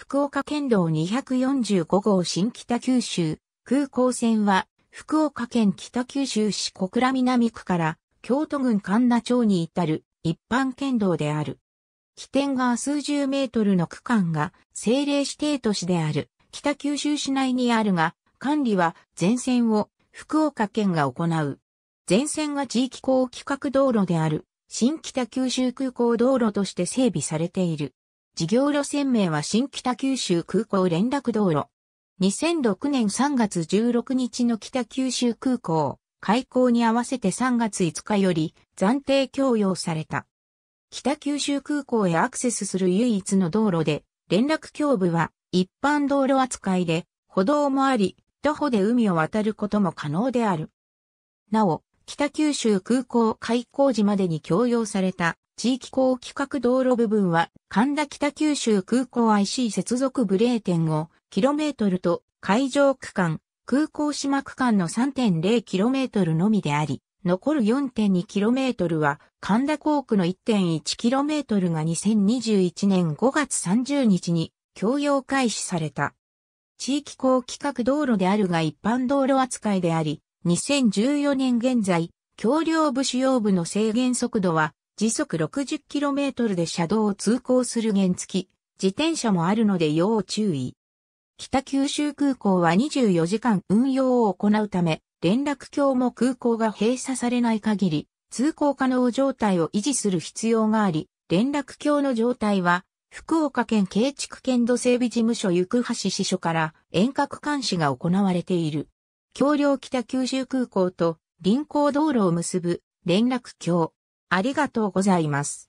福岡県道245号新北九州空港線は福岡県北九州市小倉南区から京都郡神田町に至る一般県道である。起点が数十メートルの区間が政令指定都市である北九州市内にあるが管理は全線を福岡県が行う。全線が地域高規格道路である新北九州空港道路として整備されている。事業路線名は新北九州空港連絡道路。2006年3月16日の北九州空港、開港に合わせて3月5日より暫定供用された。北九州空港へアクセスする唯一の道路で、連絡橋部は一般道路扱いで、歩道もあり、徒歩で海を渡ることも可能である。なお、北九州空港開港時までに供用された地域高規格道路部分は神田北九州空港 IC 接続を、キロメートルと海上区間、空港島区間の3 0トルのみであり、残る4 2トルは神田港区の1 1トルが2021年5月30日に供用開始された。地域高規格道路であるが一般道路扱いであり、2014年現在、橋梁部主要部の制限速度は時速 60km で車道を通行する原付き、自転車もあるので要注意。北九州空港は24時間運用を行うため、連絡橋も空港が閉鎖されない限り、通行可能状態を維持する必要があり、連絡橋の状態は、福岡県建築県土整備事務所行橋支所から遠隔監視が行われている。橋梁北九州空港と臨港道路を結ぶ連絡橋。ありがとうございます。